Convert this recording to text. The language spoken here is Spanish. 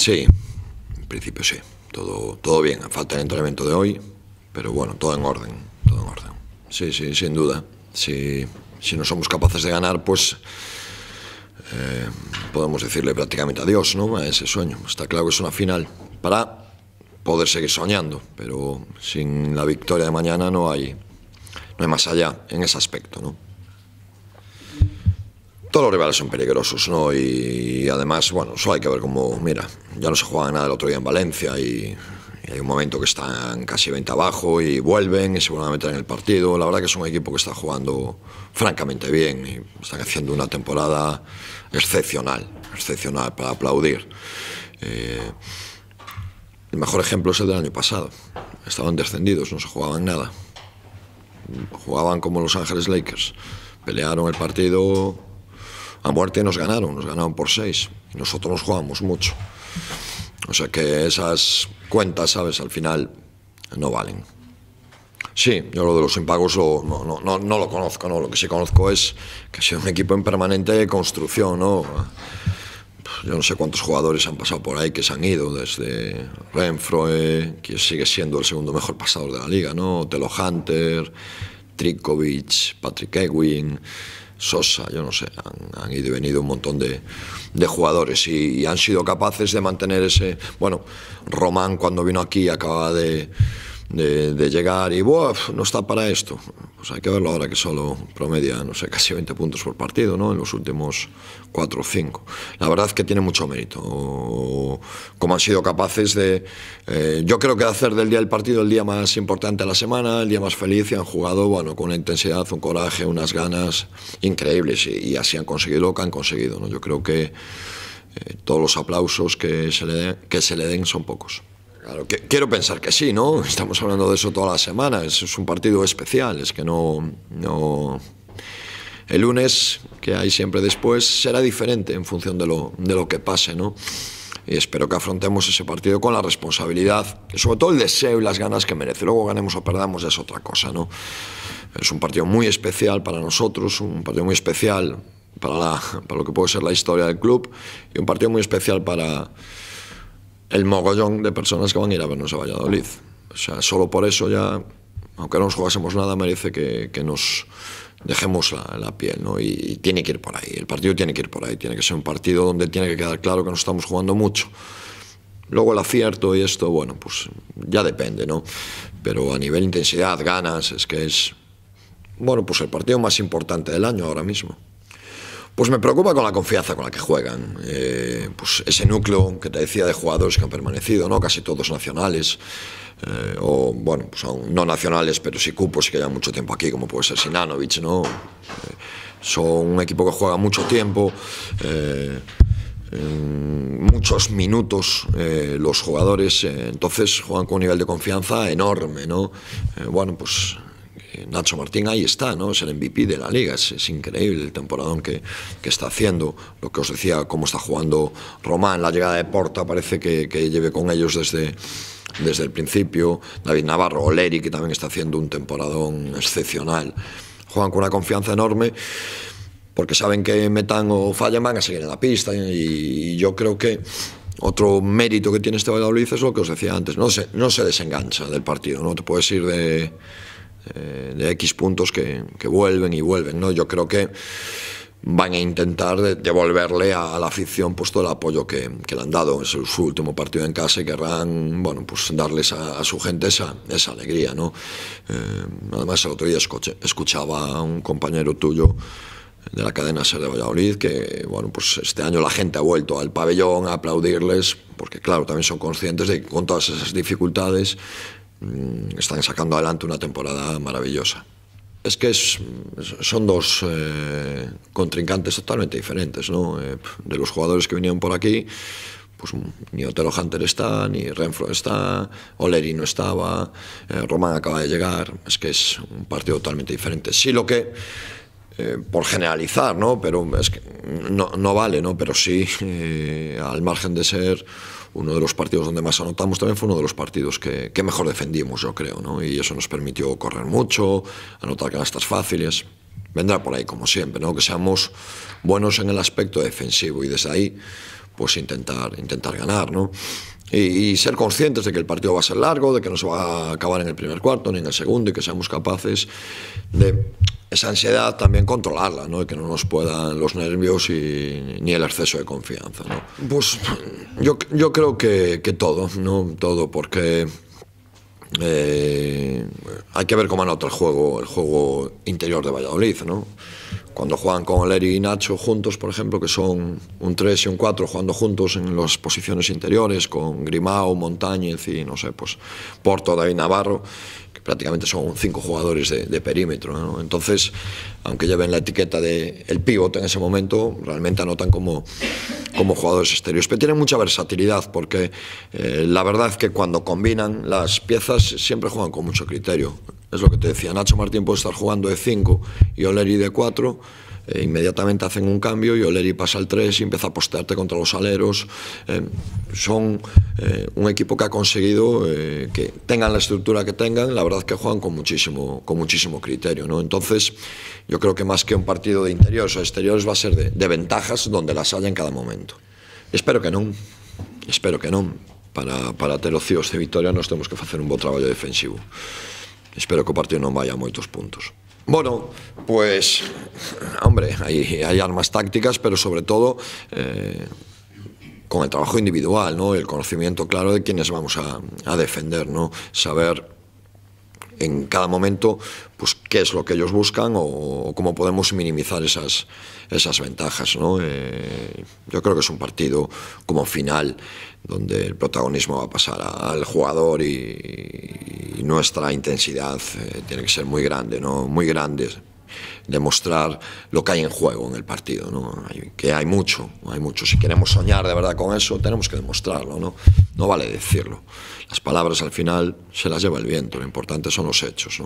Sí, en principio sí. Todo, todo bien. Falta el entrenamiento de hoy, pero bueno, todo en orden. Todo en orden. Sí, sí, sin duda. Si, si no somos capaces de ganar, pues eh, podemos decirle prácticamente adiós ¿no? a ese sueño. Está claro que es una final para poder seguir soñando, pero sin la victoria de mañana no hay, no hay más allá en ese aspecto. ¿no? todos los rivales son peligrosos, ¿no? Y, además, bueno, solo hay que ver cómo, mira, ya no se jugaba nada el otro día en Valencia y, hay un momento que están casi 20 abajo y vuelven y se vuelven a meter en el partido. La verdad que es un equipo que está jugando francamente bien y están haciendo una temporada excepcional, excepcional para aplaudir. Eh, el mejor ejemplo es el del año pasado. Estaban descendidos, no se jugaban nada. Jugaban como Los Ángeles Lakers. Pelearon el partido a muerte nos ganaron, nos ganaron por seis. nosotros nos jugamos mucho. O sea que esas cuentas, ¿sabes? Al final no valen. Sí, yo lo de los impagos no, no, lo conozco, ¿no? Lo que sí conozco es que ha sido un equipo en permanente construcción, ¿no? Yo no sé cuántos jugadores han pasado por ahí que se han ido, desde Renfroe, que sigue siendo el segundo mejor pasador de la liga, ¿no? Telo Hunter, Trikovic, Patrick Ewing, Sosa, yo no sé, han, ido y venido un montón de, de jugadores y, y, han sido capaces de mantener ese, bueno, Román cuando vino aquí acaba de de, llegar y no está para esto. Pues hay que verlo ahora que solo promedia, no sé, casi 20 puntos por partido, ¿no? En los últimos 4 o 5. La verdad es que tiene mucho mérito. como han sido capaces de, eh, yo creo que hacer del día del partido el día más importante de la semana, el día más feliz y han jugado, bueno, con una intensidad, un coraje, unas ganas increíbles y, así han conseguido lo que han conseguido, ¿no? Yo creo que eh, todos los aplausos que se le que se le den son pocos. Claro, quiero pensar que sí, ¿no? Estamos hablando de eso toda la semana. Es, un partido especial, es que no, no... El lunes, que hay siempre después, será diferente en función de lo, de lo que pase, ¿no? y espero que afrontemos ese partido con la responsabilidad, sobre todo el deseo y las ganas que merece. Luego ganemos o perdamos es otra cosa, ¿no? Es un partido muy especial para nosotros, un partido muy especial para, para lo que puede ser la historia del club y un partido muy especial para el mogollón de personas que van a ir a vernos a Valladolid. O sea, solo por eso ya, aunque no nos jugásemos nada, merece que, nos dejemos la, piel, ¿no? Y, y, tiene que ir por ahí, el partido tiene que ir por ahí, tiene que ser un partido donde tiene que quedar claro que no estamos jugando mucho. Luego el acierto y esto, bueno, pues ya depende, ¿no? Pero a nivel intensidad, ganas, es que es, bueno, pues el partido más importante del año ahora mismo. Pues me preocupa con la confianza con la que juegan. Eh, pues ese núcleo que te decía de jugadores que han permanecido, ¿no? casi todos nacionales, eh, o bueno, pues no nacionales, pero sí cupos que llevan mucho tiempo aquí, como puede ser Sinanovich, ¿no? Eh, son un equipo que juega mucho tiempo. muchos minutos los jugadores, entonces juegan con un nivel de confianza enorme, ¿no? bueno, pues Nacho Martín ahí está, ¿no? Es el MVP de la liga, es, increíble el temporadón que, está haciendo. Lo que os decía, cómo está jugando Román, la llegada de Porta parece que, lleve con ellos desde, desde el principio. David Navarro, Oleri, que también está haciendo un temporadón excepcional. Juegan con una confianza enorme porque saben que metan o fallan van a seguir en la pista y, yo creo que otro mérito que tiene este Valladolid es lo que os decía antes, no se, no se desengancha del partido, no te puedes ir de eh, de X puntos que, vuelven y vuelven. ¿no? Yo creo que van a intentar devolverle a, la afición pues, todo el apoyo que, le han dado. Es su último partido en casa y querrán bueno, pues, darles a, su gente esa, alegría. ¿no? Eh, además, el otro día escuchaba a un compañero tuyo de la cadena Ser de Valladolid, que bueno, pues este año la gente ha vuelto al pabellón a aplaudirles, porque claro, también son conscientes de que con todas esas dificultades Mm, están sacando adelante una temporada maravillosa. Es que es, son dos eh, contrincantes totalmente diferentes, ¿no? Eh, de los jugadores que vinieron por aquí, pues ni Otelo Hunter está, ni Renfro está, Oleri no estaba, eh, Román acaba de llegar. Es que es un partido totalmente diferente. Sí, lo que eh, por generalizar, ¿no? Pero es que no, no vale, ¿no? Pero sí, eh, al margen de ser uno de los partidos donde más anotamos, también fue uno de los partidos que, que mejor defendimos, yo creo, ¿no? Y eso nos permitió correr mucho, anotar canastas fáciles. Vendrá por ahí, como siempre, ¿no? Que seamos buenos en el aspecto defensivo y desde ahí, pues intentar, intentar ganar, ¿no? Y, y, ser conscientes de que el partido va a ser largo, de que no se va a acabar en el primer cuarto ni en el segundo y que seamos capaces de esa ansiedad también controlarla, ¿no? que no nos puedan los nervios y, ni el exceso de confianza, Pues yo, creo que, todo, ¿no? Todo, porque eh, hay que ver cómo anota el juego, el juego interior de Valladolid, Cuando juegan con Leri y Nacho juntos, por ejemplo, que son un 3 y un 4 jugando juntos en las posiciones interiores, con Grimao, Montañez y no sé, pues Porto, David Navarro, prácticamente son cinco jugadores de, perímetro. Entonces, aunque lleven la etiqueta del el pivote en ese momento, realmente anotan como, como jugadores exteriores. Pero tienen mucha versatilidad porque eh, la verdad es que cuando combinan las piezas siempre juegan con mucho criterio. Es lo que te decía, Nacho Martín puede estar jugando de cinco... y Oleri de cuatro... e inmediatamente hacen un cambio e o Leri pasa al 3 e empieza a postearte contra os aleros. Eh, son eh, un equipo que ha conseguido eh, que tengan la estructura que tengan, la verdad que juegan con muchísimo, con muchísimo criterio. ¿no? Entonces, yo creo que más que un partido de interiores o exteriores va a ser de, de ventajas donde las haya en cada momento. Espero que non, espero que non. Para, para ter os de victoria nos temos que facer un bo traballo defensivo. Espero que o partido non vaya a moitos puntos. Bueno, pues, hombre, hay, armas tácticas, pero sobre todo eh, con el trabajo individual, ¿no? El conocimiento claro de quiénes vamos a, a defender, ¿no? Saber en cada momento pues, qué es lo que ellos buscan o, cómo podemos minimizar esas, esas ventajas. Eh, yo creo que es un partido como final donde el protagonismo va a pasar al jugador y, nuestra intensidad eh, tiene que ser muy grande, ¿no? muy grande demostrar lo que hay en juego en el partido, ¿no? que hay mucho, hay mucho. Si queremos soñar de verdad con eso, tenemos que demostrarlo, ¿no? No vale decirlo. Las palabras al final se las lleva el viento, lo importante son los hechos,